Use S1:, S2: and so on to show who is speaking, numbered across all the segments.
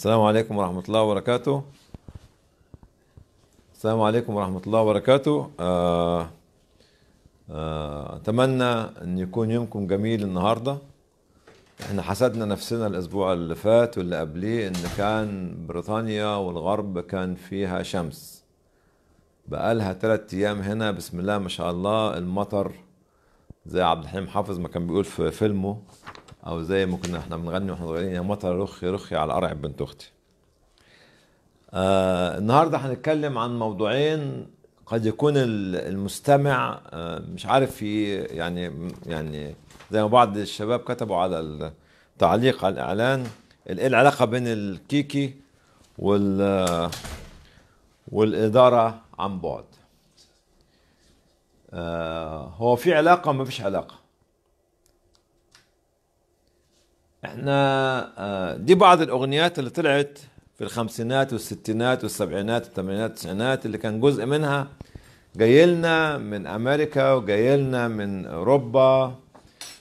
S1: السلام عليكم ورحمة الله وبركاته السلام عليكم ورحمة الله وبركاته آه، آه، أتمنى أن يكون يومكم جميل النهاردة احنا حسدنا نفسنا الأسبوع اللي فات واللي قبليه أن كان بريطانيا والغرب كان فيها شمس بقالها ثلاثة أيام هنا بسم الله ما شاء الله المطر زي عبد الحليم حافظ ما كان بيقول في فيلمه او زي ما كنا احنا بنغني واحنا صغيرين يا مطر رخي رخي على قرع بنت اختي آه النهارده هنتكلم عن موضوعين قد يكون المستمع آه مش عارف في يعني يعني زي ما بعض الشباب كتبوا على التعليق على الاعلان ايه العلاقه بين الكيكي وال والاداره عن بعد آه هو في علاقه ما فيش علاقه احنا آه، دي بعض الاغنيات اللي طلعت في الخمسينات والستينات والسبعينات والثمانينات والتسعينات اللي كان جزء منها جاي لنا من امريكا وجاي لنا من اوروبا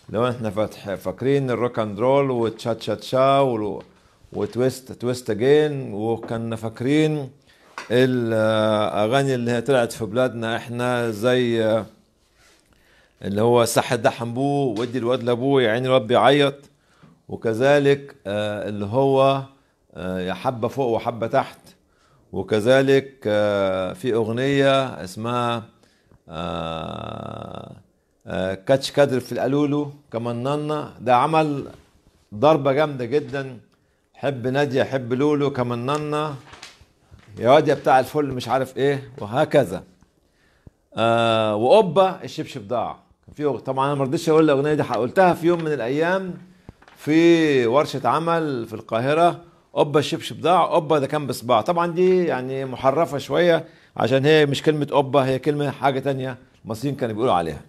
S1: لو احنا فاتح فاكرين الروك اند رول وتشا تشا تشا وتويست تويست اجين وكنا فاكرين الاغاني اللي هي طلعت في بلادنا احنا زي آه، اللي هو صح ده الدحنبو ودي الواد لابوه يا عيني الواد بيعيط وكذلك آه، اللي هو آه، يا حبة فوق وحبة تحت وكذلك آه، في أغنية اسمها كاتش كادر في الألولو كمان نانا ده عمل ضربة جامدة جدا حب نادية حب لولو كمان نانا يا واد يا بتاع الفل مش عارف ايه وهكذا آه واوبا الشبشب ضاع في طبعا انا ما رضيتش اقول الاغنيه دي قلتها في يوم من الايام في ورشه عمل في القاهره اوبا الشبشب ضاع اوبا ده كان بصباع طبعا دي يعني محرفه شويه عشان هي مش كلمه اوبا هي كلمه حاجه تانية المصريين كانوا بيقولوا عليها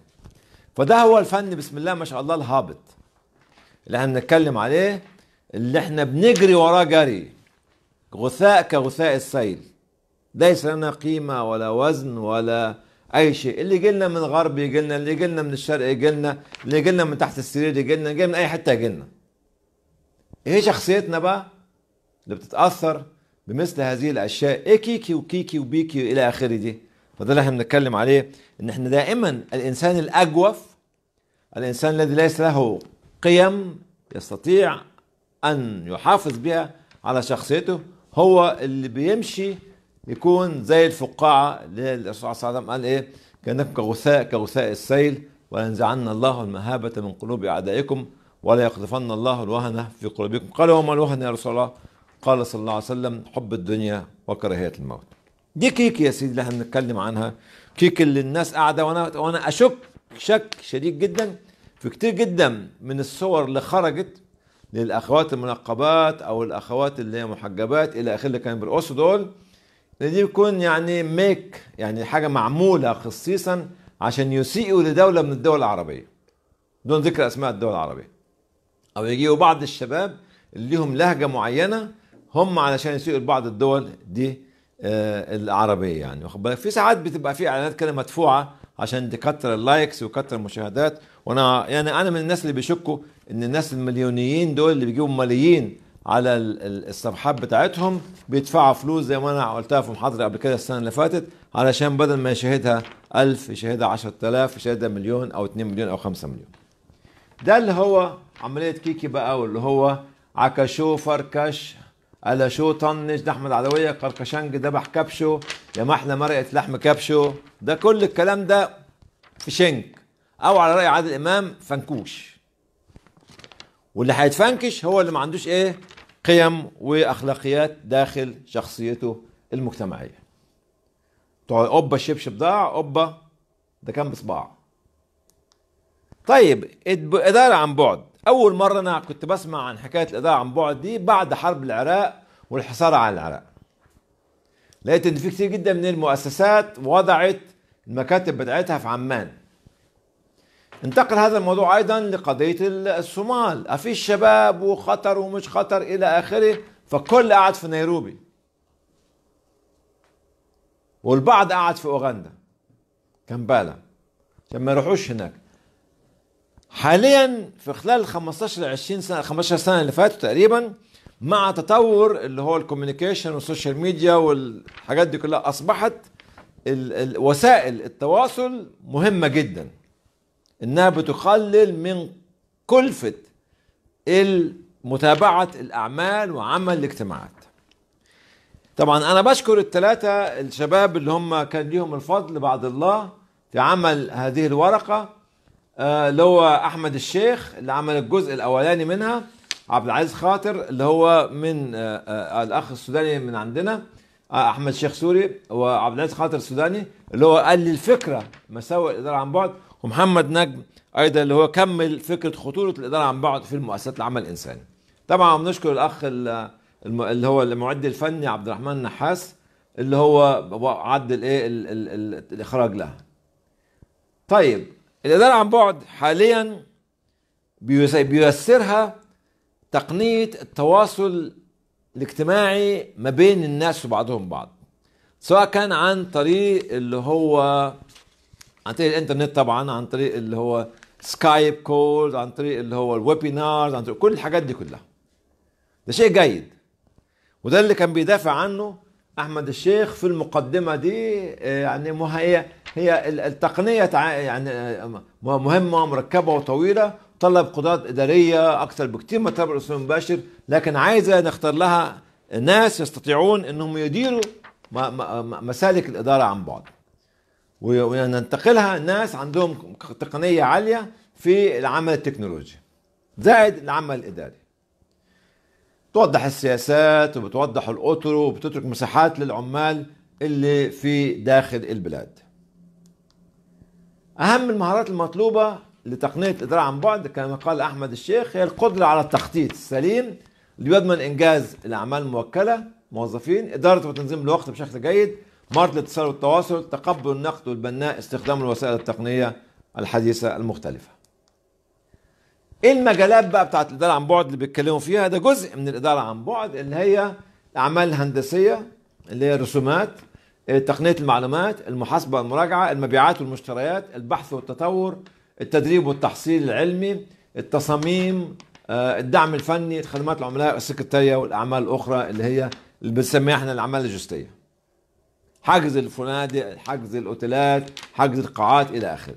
S1: فده هو الفن بسم الله ما شاء الله الهابط اللي احنا بنتكلم عليه اللي احنا بنجري وراه جري غثاء كغثاء السيل ليس لنا قيمة ولا وزن ولا أي شيء اللي يجي لنا من الغرب يجي لنا اللي يجي لنا من الشرق يجي لنا اللي يجي لنا من تحت السرير يجي لنا يجي من أي حتة يجي لنا ايه شخصيتنا بقى اللي بتتاثر بمثل هذه الاشياء إيه كيكي وكيكي وبيكي الى اخره دي فده اللي احنا بنتكلم عليه ان احنا دائما الانسان الاجوف الانسان الذي ليس له قيم يستطيع ان يحافظ بها على شخصيته هو اللي بيمشي يكون زي الفقاعه اللي الرسول صلى الله عليه وسلم قال ايه كانكم كغثاء كغثاء السيل وينزعن الله المهابه من قلوب اعدائكم ولا يقذفن الله الوهن في قلوبكم قالوا وما الوهن يا رسول الله قال صلى الله عليه وسلم حب الدنيا وكراهية الموت دي كيك يا سيدي اللي هنتكلم عنها كيك اللي الناس قاعدة وانا وانا اشك شك شديد جدا في كتير جدا من الصور اللي خرجت للاخوات المنقبات او الاخوات اللي هي محجبات الى اخره اللي كانوا بيرقصوا دول دي بيكون يعني ميك يعني حاجه معموله خصيصا عشان يسيئوا لدوله من الدول العربيه دون ذكر اسماء الدول العربيه او يجيبوا بعض الشباب اللي لهم لهجه معينه هم علشان يسوقوا لبعض الدول دي آه العربيه يعني واخد بالك في ساعات بتبقى في اعلانات كده مدفوعه عشان تكتر اللايكس وكتر المشاهدات وانا يعني انا من الناس اللي بيشكوا ان الناس المليونيين دول اللي بيجيبوا ملايين على الصفحات بتاعتهم بيدفعوا فلوس زي ما انا قلتها في محاضره قبل كده السنه اللي فاتت علشان بدل ما يشاهدها 1000 يشاهدها 10000 يشاهدها مليون او 2 مليون او 5 مليون ده اللي هو عمليه كيكي بقى واللي هو عكشو فركش على شو طنش ده احمد علوية قرقشنج دبح كبشه يا ما احنا مرقه لحم كبشه ده كل الكلام ده في شنك او على راي عادل امام فنكوش واللي هيتفنكش هو اللي ما عندوش ايه قيم واخلاقيات داخل شخصيته المجتمعيه بتوع اوبا الشبشب ضاع اوبا ده كان بصباعه. طيب الإدارة عن بعد أول مرة أنا كنت بسمع عن حكاية الإدارة عن بعد دي بعد حرب العراق والحصار على العراق لقيت إن في كتير جدا من المؤسسات وضعت المكاتب بتاعتها في عمان انتقل هذا الموضوع أيضا لقضية الصومال أفيش شباب وخطر ومش خطر إلى آخره فالكل قعد في نيروبي والبعض قعد في أوغندا كمبالا عشان ما يروحوش هناك حاليا في خلال 15 ل 20 سنه 15 سنه اللي فاتوا تقريبا مع تطور اللي هو الكوميونيكيشن والسوشيال ميديا والحاجات دي كلها اصبحت وسائل التواصل مهمه جدا انها بتقلل من كلفه متابعه الاعمال وعمل الاجتماعات طبعا انا بشكر الثلاثه الشباب اللي هم كان ليهم الفضل بعد الله في عمل هذه الورقه آه، اللي هو احمد الشيخ اللي عمل الجزء الاولاني منها عبد العزيز خاطر اللي هو من آه، آه، الاخ السوداني من عندنا احمد شيخ سوري وعبد العزيز خاطر السوداني اللي هو قال لي الفكره مساوئ الاداره عن بعد ومحمد نجم ايضا اللي هو كمل فكره خطوره الاداره عن بعد في المؤسسات العمل الانساني. طبعا بنشكر الاخ اللي هو المعد الفني عبد الرحمن نحاس اللي هو عدل ايه الاخراج لها. طيب الإدارة عن بعد حاليا بيسرها تقنية التواصل الاجتماعي ما بين الناس وبعضهم بعض سواء كان عن طريق اللي هو عن طريق الانترنت طبعا عن طريق اللي هو سكايب كولز عن طريق اللي هو الويبينارز عن طريق كل الحاجات دي كلها ده شيء جيد وده اللي كان بيدافع عنه احمد الشيخ في المقدمه دي آه، يعني ما هي هي التقنيه يعني آه، مهمه مركبه وطويله تطلب قدرات اداريه اكثر بكثير من طلب الرسول المباشر لكن عايزه نختار لها ناس يستطيعون انهم يديروا مسالك الاداره عن بعد وننتقلها ناس عندهم تقنيه عاليه في العمل التكنولوجي زائد العمل الاداري توضح السياسات وبتوضح الاطر وبتترك مساحات للعمال اللي في داخل البلاد أهم المهارات المطلوبة لتقنية الإدارة عن بعد كما قال أحمد الشيخ هي القدرة على التخطيط السليم اللي إنجاز الأعمال الموكلة موظفين إدارة وتنظيم الوقت بشكل جيد مهارة الاتصال والتواصل تقبل النقد والبناء استخدام الوسائل التقنية الحديثة المختلفة ايه المجالات بقى بتاعت الاداره عن بعد اللي بيتكلموا فيها ده جزء من الاداره عن بعد اللي هي الاعمال الهندسيه اللي هي رسومات تقنيه المعلومات، المحاسبه والمراجعه، المبيعات والمشتريات، البحث والتطور، التدريب والتحصيل العلمي، التصاميم، آه، الدعم الفني، خدمات العملاء، السكرتاريه والاعمال الاخرى اللي هي اللي بنسميها احنا الاعمال اللوجستيه. حجز الفنادق، حجز الاوتيلات، حجز القاعات الى اخره.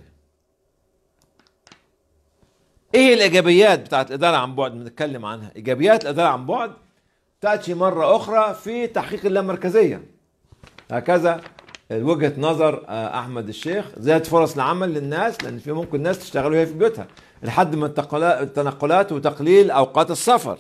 S1: ايه الايجابيات بتاعت الاداره عن بعد بنتكلم عنها؟ ايجابيات الاداره عن بعد تاتي مره اخرى في تحقيق اللامركزيه. هكذا وجهه نظر آه، احمد الشيخ زاد فرص العمل للناس لان في ممكن ناس تشتغل وهي في بيوتها لحد من التنقلات وتقليل اوقات السفر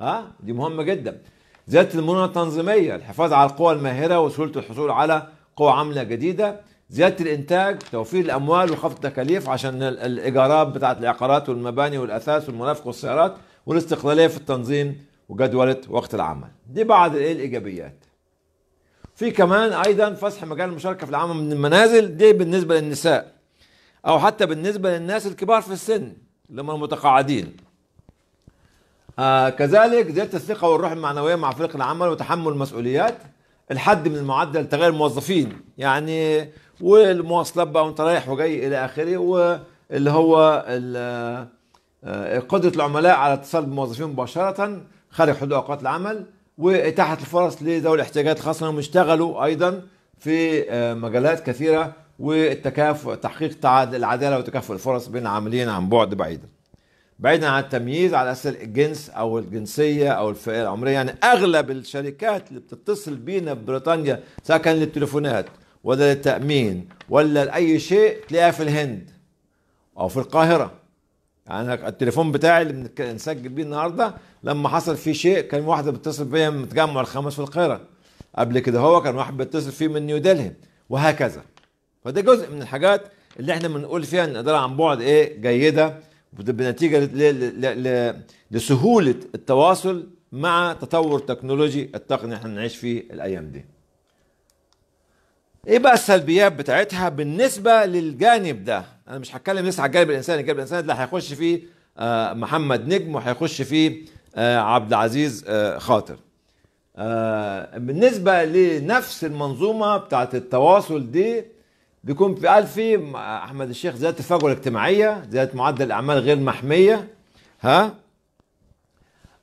S1: ها دي مهمه جدا زياده المرونه التنظيميه الحفاظ على القوى الماهره وسهوله الحصول على قوى عامله جديده زياده الانتاج توفير الاموال وخفض التكاليف عشان الايجارات بتاعه العقارات والمباني والاثاث والمرافق والسيارات والاستقلاليه في التنظيم وجدوله وقت العمل دي بعض الايجابيات في كمان ايضا فسح مجال المشاركه في العامه من المنازل دي بالنسبه للنساء او حتى بالنسبه للناس الكبار في السن اللي هم المتقاعدين آه كذلك زياده الثقه والروح المعنويه مع فريق العمل وتحمل المسؤوليات الحد من المعدل تغيير الموظفين يعني والمواصلات بقى وانت رايح وجاي الى اخره واللي هو آه، آه، قدره العملاء على اتصال بموظفين مباشره خارج حدود اوقات العمل وإتاحة الفرص لذوي الاحتياجات الخاصة أنهم يشتغلوا أيضا في آه، مجالات كثيرة والتكافؤ تحقيق العدالة وتكافؤ الفرص بين العاملين عن بعد بعيدا بعيدا عن التمييز على أساس الجنس أو الجنسية أو الفئة العمرية يعني أغلب الشركات اللي بتتصل بينا في بريطانيا سواء كان للتليفونات ولا للتأمين ولا لأي شيء تلاقيها في الهند أو في القاهرة يعني التليفون بتاعي اللي بنسجل بيه النهارده لما حصل فيه شيء كان واحده بتتصل بيا من التجمع الخامس في القاهره قبل كده هو كان واحد بيتصل فيه من نيو دلهي وهكذا فده جزء من الحاجات اللي احنا بنقول فيها ان الاداره عن بعد ايه جيده بنتيجه لسهوله التواصل مع تطور تكنولوجي اللي احنا بنعيش فيه الايام دي ايه بقى السلبيات بتاعتها بالنسبه للجانب ده انا مش هتكلم لسه على الجانب الانساني الجانب الانساني ده هيخش فيه آه، محمد نجم وهيخش فيه آه، عبد العزيز آه، خاطر بالنسبة لنفس المنظومة بتاعت التواصل دي بيكون في قال في أحمد الشيخ زيادة التفاجؤ الاجتماعية زيادة معدل الأعمال غير محمية ها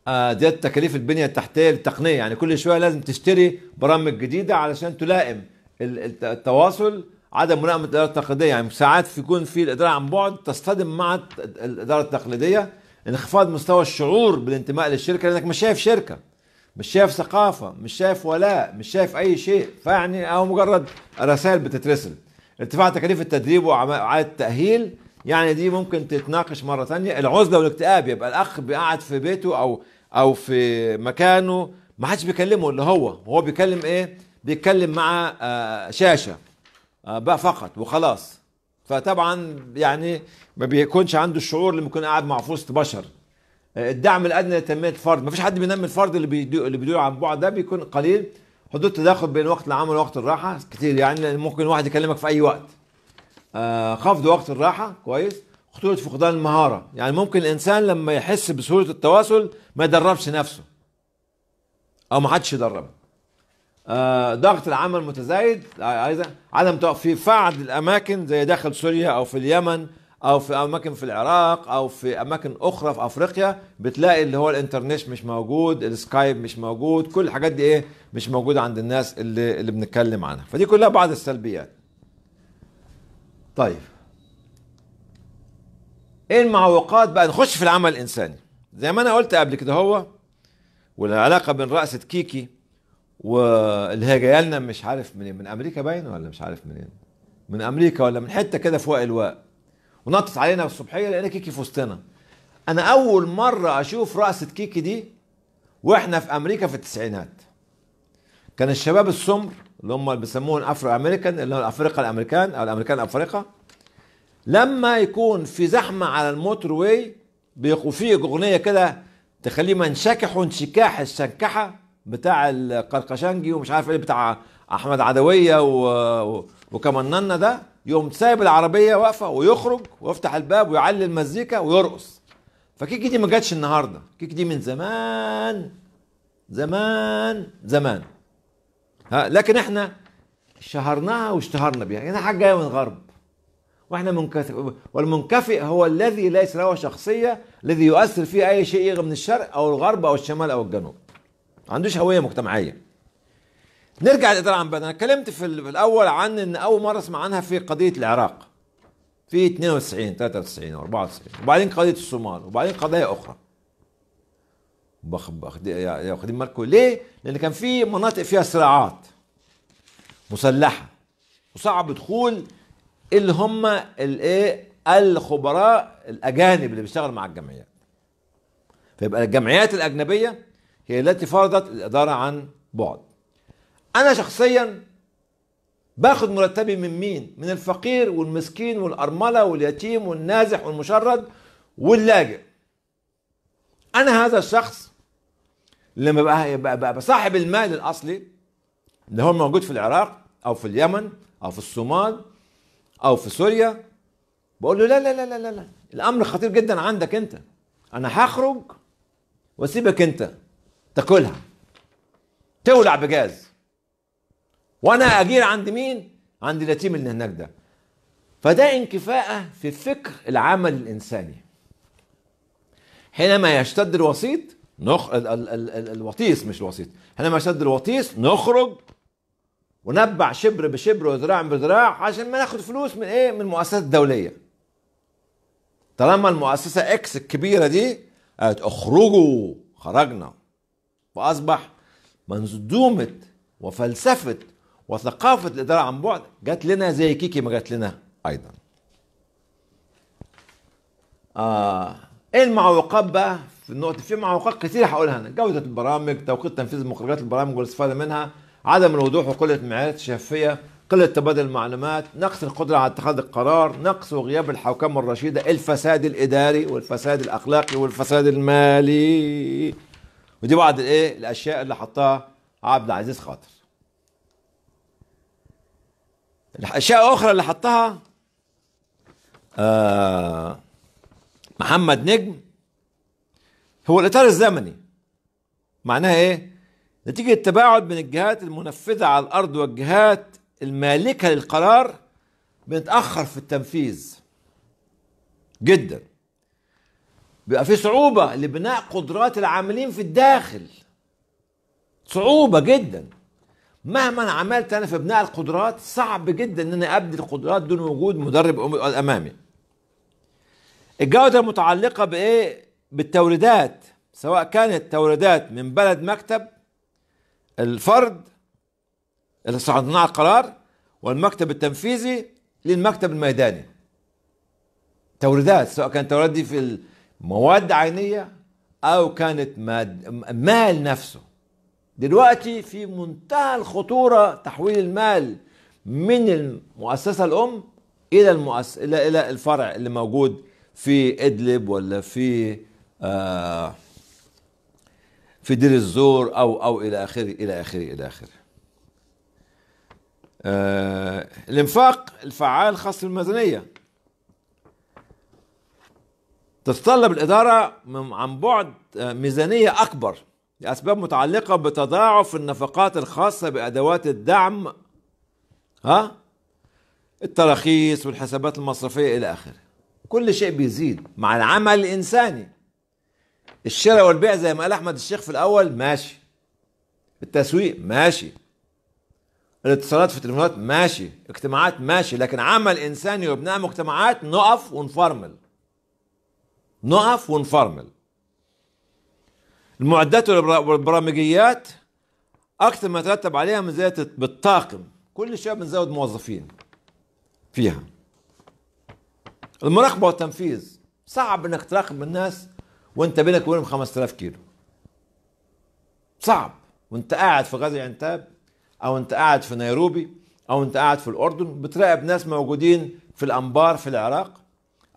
S1: زيادة تكاليف البنية التحتية للتقنية يعني كل شوية لازم تشتري برامج جديدة علشان تلائم التواصل عدم ملائمه الاداره التقليديه يعني ساعات يكون في الاداره عن بعد تصطدم مع الاداره التقليديه انخفاض مستوى الشعور بالانتماء للشركه لانك مش شايف شركه مش شايف ثقافه مش شايف ولاء مش شايف اي شيء فيعني او مجرد رسائل بتترسل ارتفاع تكاليف التدريب واعاده التاهيل يعني دي ممكن تتناقش مره ثانيه العزله والاكتئاب يبقى الاخ بيقعد في بيته او او في مكانه ما حدش بيكلمه اللي هو هو بيكلم ايه بيتكلم مع آه، شاشه آه، بقى فقط وخلاص فطبعا يعني ما بيكونش عنده الشعور لما يكون قاعد مع وسط بشر آه، الدعم الادنى لتنميه الفرد ما فيش حد بينمي الفرد اللي بيدو اللي بيدور عن بعد ده بيكون قليل حدود تداخل بين وقت العمل ووقت الراحه كتير يعني ممكن واحد يكلمك في اي وقت خفض وقت الراحه كويس خطوره فقدان المهاره يعني ممكن الانسان لما يحس بسهوله التواصل ما يدربش نفسه او ما حدش يدربه آه، ضغط العمل متزايد آه، عدم في بعض الاماكن زي داخل سوريا او في اليمن او في اماكن في العراق او في اماكن اخرى في افريقيا بتلاقي اللي هو الانترنت مش موجود السكايب مش موجود كل الحاجات دي ايه مش موجوده عند الناس اللي اللي بنتكلم عنها فدي كلها بعض السلبيات طيب ايه المعوقات بقى نخش في العمل الانساني زي ما انا قلت قبل كده هو والعلاقه بين رأسة كيكي واللي هي جايه لنا مش عارف منين إيه، من امريكا باين ولا مش عارف منين إيه؟ من امريكا ولا من حته كده في وائل الواق ونطت علينا الصبحيه لقينا كيكي في وسطنا انا اول مره اشوف رقصه كيكي دي واحنا في امريكا في التسعينات كان الشباب السمر اللي هم بيسموهم افرو امريكان اللي هم الافرقه الامريكان او الامريكان الافرقه لما يكون في زحمه على الموتور واي بيقوا فيه اغنيه كده تخليه منشكح انشكاح الشنكحه بتاع القرقشنجي ومش عارف ايه بتاع احمد عدويه و... وكمننا ده يقوم سايب العربيه واقفه ويخرج ويفتح الباب ويعلي المزيكا ويرقص فكيكي دي ما جاتش النهارده كيكي دي من زمان زمان زمان ها لكن احنا شهرناها واشتهرنا بيها يعني حاجه جايه من الغرب واحنا منكفئ والمنكفئ هو الذي ليس له شخصيه الذي يؤثر فيه اي شيء من الشرق او الغرب او الشمال او الجنوب ما عندوش هويه مجتمعيه نرجع للاداره العامه انا اتكلمت في الاول عن ان اول مره اسمع عنها في قضيه العراق في 92 93 94 وبعدين قضيه الصومال وبعدين قضايا اخرى واخدين بالكم ليه؟ لان كان في مناطق فيها صراعات مسلحه وصعب دخول اللي هم الايه الخبراء الاجانب اللي بيشتغلوا مع الجمعيات فيبقى الجمعيات الاجنبيه هي التي فرضت الإدارة عن بعد أنا شخصيا باخد مرتبي من مين؟ من الفقير والمسكين والأرملة واليتيم والنازح والمشرد واللاجئ أنا هذا الشخص لما بقى, بقى, بقى بصاحب المال الأصلي اللي هو موجود في العراق أو في اليمن أو في الصومال أو في سوريا بقول له لا لا لا لا لا الأمر خطير جدا عندك أنت أنا هخرج وأسيبك أنت تاكلها تولع بجاز وانا اجير عند مين عند اليتيم اللي هناك ده فده انكفاءة في فكر العمل الإنساني حينما يشتد الوسيط نخ... ال... ال... ال... ال... الوطيس مش الوسيط حينما يشتد الوطيس نخرج ونبع شبر بشبر وذراع بذراع عشان ما ناخد فلوس من ايه من المؤسسات الدولية طالما المؤسسة اكس الكبيرة دي قالت اخرجوا خرجنا فاصبح منظومه وفلسفه وثقافه الاداره عن بعد جات لنا زي كيكي ما جات لنا ايضا آه ايه المعوقات بقى في النقطة في معوقات كثيرة هقولها انا جودة البرامج توقيت تنفيذ مخرجات البرامج والاستفادة منها عدم الوضوح وقلة المعايير الشفافية قلة تبادل المعلومات نقص القدرة على اتخاذ القرار نقص وغياب الحوكمة الرشيدة الفساد الإداري والفساد الأخلاقي والفساد المالي ودي بعض الايه الاشياء اللي حطها عبد العزيز خاطر الاشياء اخرى اللي حطها آه محمد نجم هو الاطار الزمني معناها ايه نتيجه التباعد بين الجهات المنفذه على الارض والجهات المالكه للقرار بنتاخر في التنفيذ جدا بيبقى في صعوبة لبناء قدرات العاملين في الداخل صعوبة جدا مهما عملت أنا في بناء القدرات صعب جدا أن أنا أبني القدرات دون وجود مدرب أمامي الجودة المتعلقة بإيه؟ بالتوريدات سواء كانت توريدات من بلد مكتب الفرد صناع القرار والمكتب التنفيذي للمكتب الميداني توريدات سواء كانت التوريدات دي في مواد عينيه او كانت مال نفسه دلوقتي في منتهى الخطوره تحويل المال من المؤسسه الام الى المؤس... الى الى الفرع اللي موجود في ادلب ولا في آه في دير الزور او او الى اخره الى اخره الى اخره. آه الانفاق الفعال خاص بالميزانيه تتطلب الإدارة عن بعد آه، ميزانية أكبر لأسباب متعلقة بتضاعف النفقات الخاصة بأدوات الدعم ها التراخيص والحسابات المصرفية إلى آخره كل شيء بيزيد مع العمل الإنساني الشراء والبيع زي ما قال أحمد الشيخ في الأول ماشي التسويق ماشي الاتصالات في التليفونات ماشي اجتماعات ماشي لكن عمل إنساني وبناء مجتمعات نقف ونفرمل نقف ونفرمل المعدات والبرامجيات اكثر ما ترتب عليها من زياده بالطاقم كل شويه بنزود موظفين فيها المراقبه والتنفيذ صعب انك تراقب الناس وانت بينك وبينهم 5000 كيلو صعب وانت قاعد في غزه عنتاب او انت قاعد في نيروبي او انت قاعد في الاردن بتراقب ناس موجودين في الانبار في العراق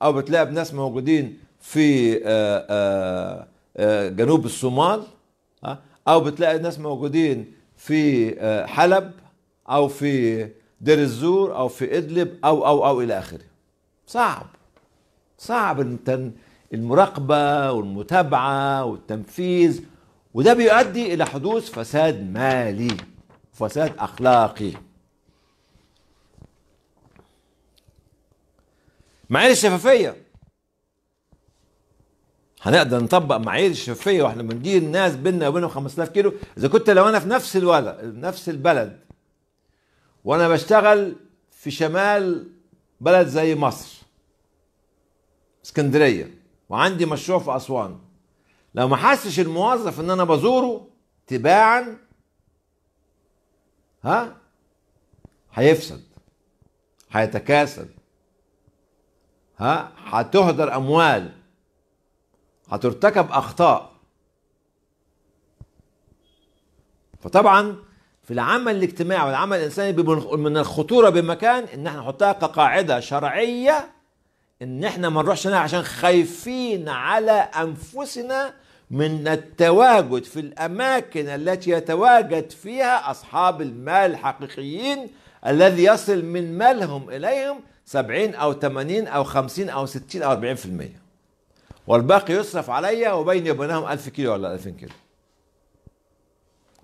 S1: او بتلاقي ناس موجودين في آه، آه، آه، جنوب الصومال او بتلاقي ناس موجودين في حلب او في دير الزور او في ادلب او او او الى اخره صعب صعب المراقبه والمتابعه والتنفيذ وده بيؤدي الى حدوث فساد مالي فساد اخلاقي معايير الشفافيه هنقدر نطبق معايير الشفافيه واحنا بندير ناس بينا وبينهم 5000 كيلو اذا كنت لو انا في نفس الولد نفس البلد وانا بشتغل في شمال بلد زي مصر اسكندريه وعندي مشروع في اسوان لو ما حسش الموظف ان انا بزوره تباعا ها هيفسد هيتكاسل ها هتهدر اموال هترتكب اخطاء فطبعا في العمل الاجتماعي والعمل الانساني من الخطوره بمكان ان احنا نحطها كقاعده شرعيه ان احنا ما نروحش هناك عشان خايفين على انفسنا من التواجد في الاماكن التي يتواجد فيها اصحاب المال الحقيقيين الذي يصل من مالهم اليهم 70 او 80 او 50 او 60 او 40% والباقي يصرف عليا وبيني وبينهم 1000 كيلو ولا 2000 كيلو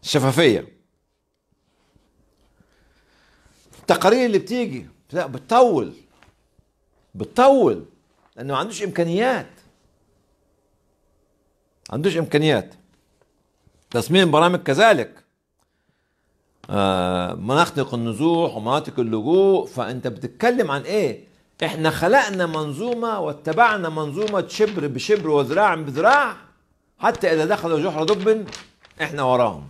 S1: الشفافيه التقارير اللي بتيجي لا بتطول بتطول لانه ما عندوش امكانيات ما عندوش امكانيات تصميم برامج كذلك آه مناطق النزوح ومناطق اللجوء فانت بتتكلم عن ايه احنا خلقنا منظومة واتبعنا منظومة شبر بشبر وذراع بذراع حتى إذا دخلوا جحر دب احنا وراهم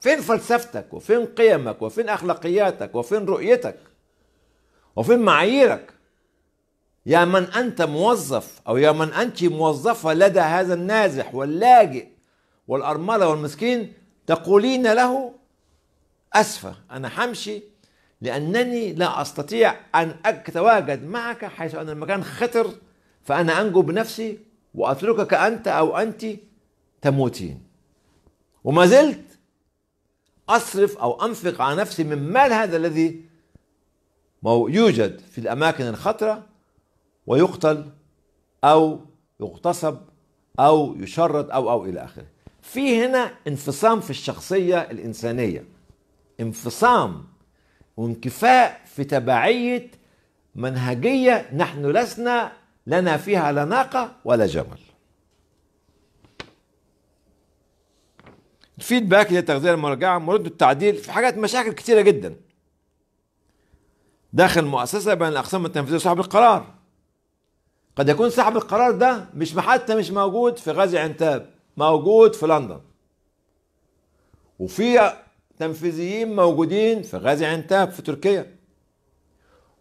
S1: فين فلسفتك وفين قيمك وفين أخلاقياتك وفين رؤيتك وفين معاييرك يا من أنت موظف أو يا من أنت موظفة لدى هذا النازح واللاجئ والأرملة والمسكين تقولين له أسفة أنا همشي لأنني لا أستطيع أن أتواجد معك حيث أن المكان خطر فأنا أنجو بنفسي وأتركك أنت أو أنت تموتين وما زلت أصرف أو أنفق على نفسي من مال هذا الذي يوجد في الأماكن الخطرة ويقتل أو يغتصب أو يشرد أو أو إلى آخره في هنا انفصام في الشخصية الإنسانية انفصام وانكفاء في تبعية منهجية نحن لسنا لنا فيها لا ناقة ولا جمل الفيدباك هي تغذية المرجعة مرد التعديل في حاجات مشاكل كثيرة جدا داخل المؤسسة بين الأقسام التنفيذية وصاحب القرار قد يكون صاحب القرار ده مش حتى مش موجود في غازي عنتاب موجود في لندن وفي تنفيذيين موجودين في غازي عنتاب في تركيا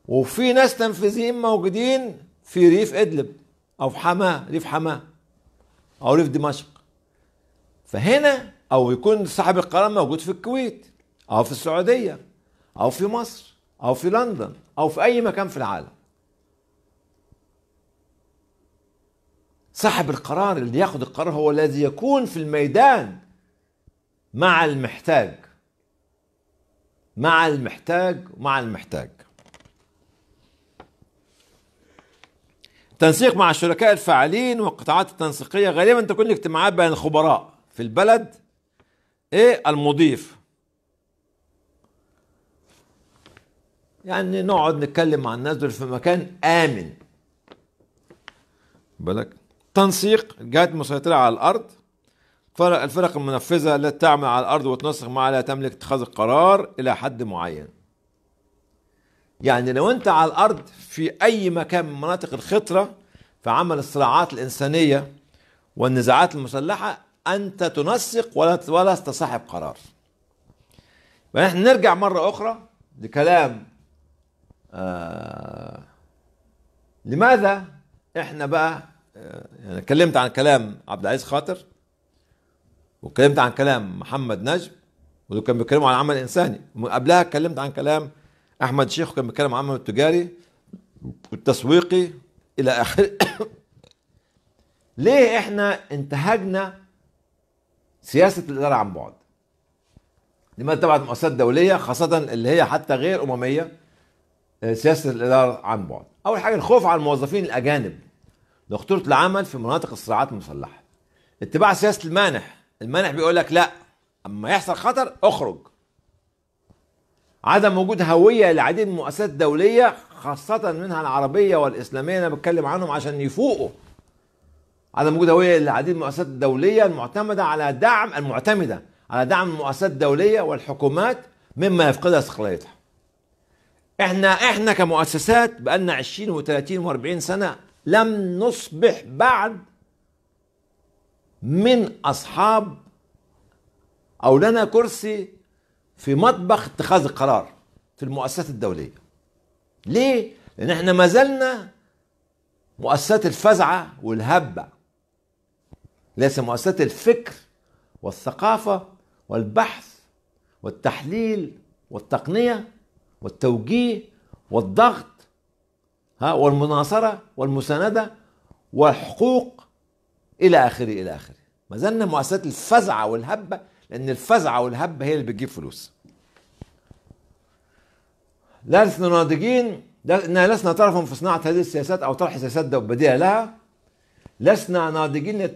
S1: وفي ناس تنفيذيين موجودين في ريف ادلب او في حماه ريف حماه او ريف دمشق فهنا او يكون صاحب القرار موجود في الكويت او في السعوديه او في مصر او في لندن او في اي مكان في العالم صاحب القرار اللي ياخد القرار هو الذي يكون في الميدان مع المحتاج مع المحتاج ومع المحتاج تنسيق مع الشركاء الفاعلين والقطاعات التنسيقية غالبا تكون اجتماعات بين الخبراء في البلد ايه المضيف يعني نقعد نتكلم مع الناس دول في مكان آمن بالك تنسيق الجهات المسيطرة على الأرض فرق الفرق المنفذة التي تعمل على الأرض وتنسق معها لا تملك اتخاذ القرار إلى حد معين يعني لو أنت على الأرض في أي مكان من مناطق الخطرة في عمل الصراعات الإنسانية والنزاعات المسلحة أنت تنسق ولا ولا تصاحب قرار ونحن نرجع مرة أخرى لكلام آه لماذا احنا بقى آه، يعني اتكلمت عن كلام عبد العزيز خاطر واتكلمت عن كلام محمد نجم ودول كانوا بيتكلموا عن العمل الانساني قبلها اتكلمت عن كلام احمد شيخ وكان بيتكلم عن العمل التجاري والتسويقي الى اخره ليه احنا انتهجنا سياسه الاداره عن بعد لماذا تبعت مؤسسات دوليه خاصه اللي هي حتى غير امميه آه، سياسه الاداره عن بعد اول حاجه الخوف على الموظفين الاجانب لخطوره العمل في مناطق الصراعات المسلحه اتباع سياسه المانح المنع بيقول لك لا اما يحصل خطر اخرج عدم وجود هويه لعديد من المؤسسات الدوليه خاصه منها العربيه والاسلاميه انا بتكلم عنهم عشان يفوقوا عدم وجود هويه لعديد من المؤسسات الدوليه المعتمده على دعم المعتمده على دعم المؤسسات الدوليه والحكومات مما يفقدها استقلاليتها احنا احنا كمؤسسات بقالنا 20 و30 و40 سنه لم نصبح بعد من أصحاب أو لنا كرسي في مطبخ اتخاذ القرار في المؤسسات الدولية ليه؟ لأن احنا ما زلنا مؤسسات الفزعة والهبة ليس مؤسسات الفكر والثقافة والبحث والتحليل والتقنية والتوجيه والضغط ها والمناصرة والمساندة والحقوق الى اخره الى اخره ما زلنا مؤسسات الفزعه والهبه لان الفزعه والهبه هي اللي بتجيب فلوس لسنا ناضجين لأننا لسنا طرفا في صناعه هذه السياسات او طرح سياسات وبديها لها لسنا ناضجين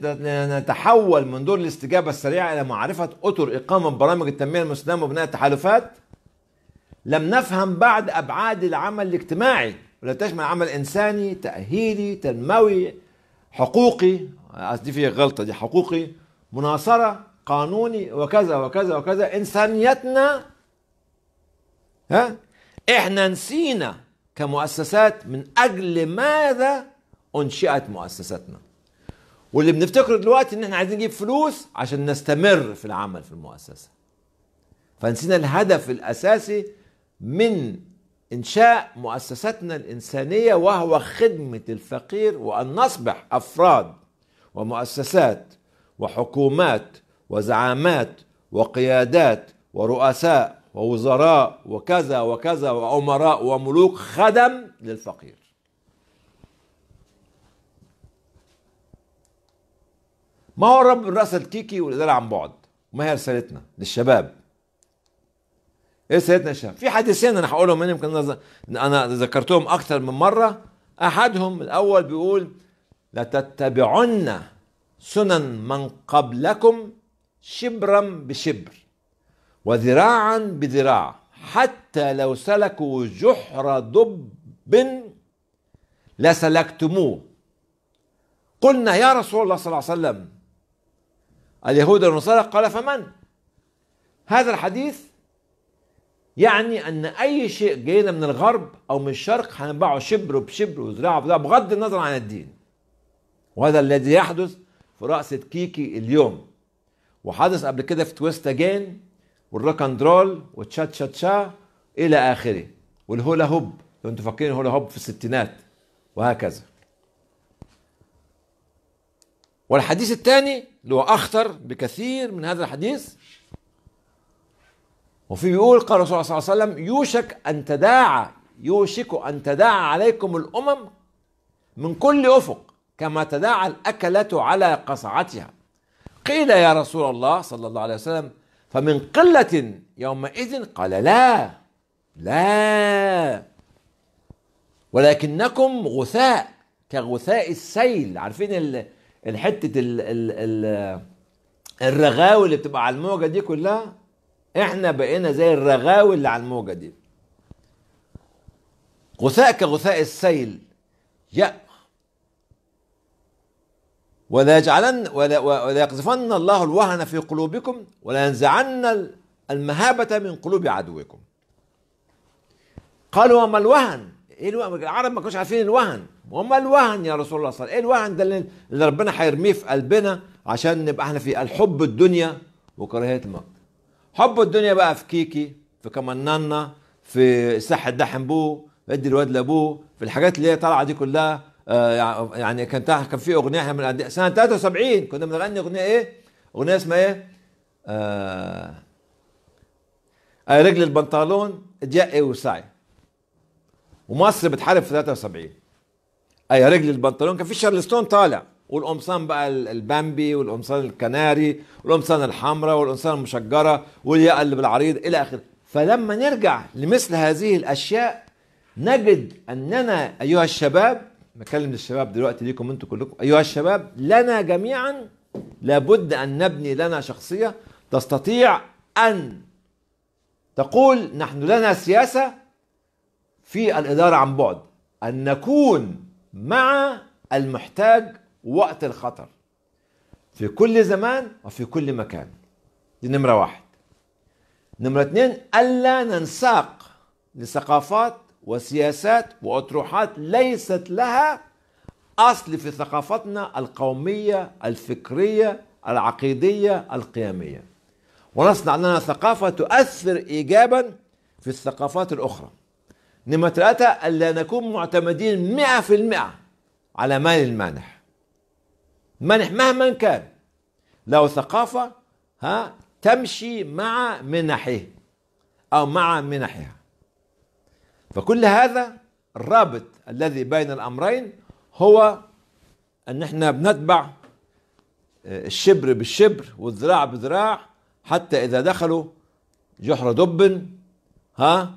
S1: نتحول من دور الاستجابه السريعه الى معرفه اطر اقامه برامج التنميه المستدامه وبناء التحالفات لم نفهم بعد ابعاد العمل الاجتماعي ولا تشمل عمل انساني تاهيلي تنموي حقوقي دي فيها غلطه دي حقوقي مناصره قانوني وكذا وكذا وكذا انسانيتنا ها احنا نسينا كمؤسسات من اجل ماذا انشئت مؤسساتنا واللي بنفتكره دلوقتي ان احنا عايزين نجيب فلوس عشان نستمر في العمل في المؤسسه فنسينا الهدف الاساسي من انشاء مؤسساتنا الانسانيه وهو خدمه الفقير وان نصبح افراد ومؤسسات وحكومات وزعامات وقيادات ورؤساء ووزراء وكذا وكذا وأمراء وملوك خدم للفقير ما هو الرب الرأس الكيكي والإدارة عن بعد ما هي رسالتنا للشباب ايه رسالتنا للشباب في حديثين انا هقولهم يمكن انا ذكرتهم اكثر من مره احدهم الاول بيقول لتتبعن سنن من قبلكم شبرا بشبر وذراعا بذراع حتى لو سلكوا جحر ضب لسلكتموه قلنا يا رسول الله صلى الله عليه وسلم اليهود والنصارى قال فمن هذا الحديث يعني ان اي شيء جاينا من الغرب او من الشرق هنباعه شبر بشبر وذراع بذراع بغض النظر عن الدين وهذا الذي يحدث في رقصة كيكي اليوم وحدث قبل كده في تويست جين والراكندرول وتشا تشا تشا الى اخره والهولا هوب لو انتوا فاكرين الهولا هوب في الستينات وهكذا والحديث الثاني اللي هو اخطر بكثير من هذا الحديث وفي بيقول قال الرسول صلى الله عليه وسلم يوشك ان تداعى يوشك ان تداعى عليكم الامم من كل افق كما تداعى الأكلة على قصعتها قيل يا رسول الله صلى الله عليه وسلم فمن قلة يومئذ قال لا لا ولكنكم غثاء كغثاء السيل عارفين الحتة الرغاوي اللي بتبقى على الموجة دي كلها احنا بقينا زي الرغاوي اللي على الموجة دي غثاء كغثاء السيل وليجعلن وليقذفن الله الوهن في قلوبكم ولينزعن المهابة من قلوب عدوكم قالوا وما الوهن ايه الوهن العرب ما كانوش عارفين الوهن وما الوهن يا رسول الله صلى الله عليه وسلم ايه الوهن ده اللي ربنا هيرميه في قلبنا عشان نبقى احنا في الحب الدنيا وكراهية الموت حب الدنيا بقى في كيكي في كمنانا في ساحة دحم بوه ادي الواد لابوه في الحاجات اللي هي طالعة دي كلها آه، يعني كان كان في اغنيه احنا من سنه 73 كنا بنغني اغنيه ايه؟ اغنيه اسمها ايه؟ آه, آه، رجل البنطلون ضيق وسعي ومصر بتحارب في 73 اي رجل البنطلون كان في شارلستون طالع والقمصان بقى البامبي والقمصان الكناري والقمصان الحمراء والقمصان المشجره والياقه اللي بالعريض الى اخره فلما نرجع لمثل هذه الاشياء نجد اننا ايها الشباب بكلم الشباب دلوقتي ليكم انتوا كلكم ايها الشباب لنا جميعا لابد ان نبني لنا شخصيه تستطيع ان تقول نحن لنا سياسه في الاداره عن بعد ان نكون مع المحتاج وقت الخطر في كل زمان وفي كل مكان دي نمره واحد نمره اثنين الا ننساق لثقافات وسياسات واطروحات ليست لها اصل في ثقافتنا القوميه الفكريه العقيديه القيميه ونصنع لنا ثقافه تؤثر ايجابا في الثقافات الاخرى نمرة ثلاثة ألا نكون معتمدين مئة في المئة على مال المانح مانح مهما كان له ثقافة ها تمشي مع منحه أو مع منحها فكل هذا الرابط الذي بين الامرين هو ان احنا بنتبع آه، الشبر بالشبر والذراع بذراع حتى اذا دخلوا جحر دب ها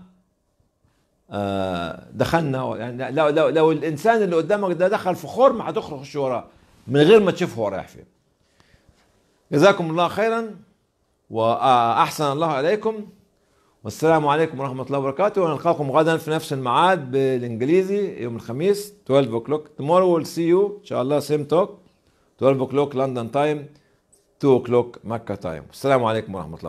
S1: آه دخلنا يعني لو, لو, لو الانسان اللي قدامك ده دخل في ما هتخرجش وراه من غير ما تشوف هو رايح فين جزاكم الله خيرا واحسن الله عليكم والسلام عليكم ورحمة الله وبركاته ونلقاكم غدا في نفس الميعاد بالإنجليزي يوم الخميس 12 o'clock tomorrow we'll see you إن شاء الله same talk 12 o'clock London time 2 o'clock Mecca time السلام عليكم ورحمة الله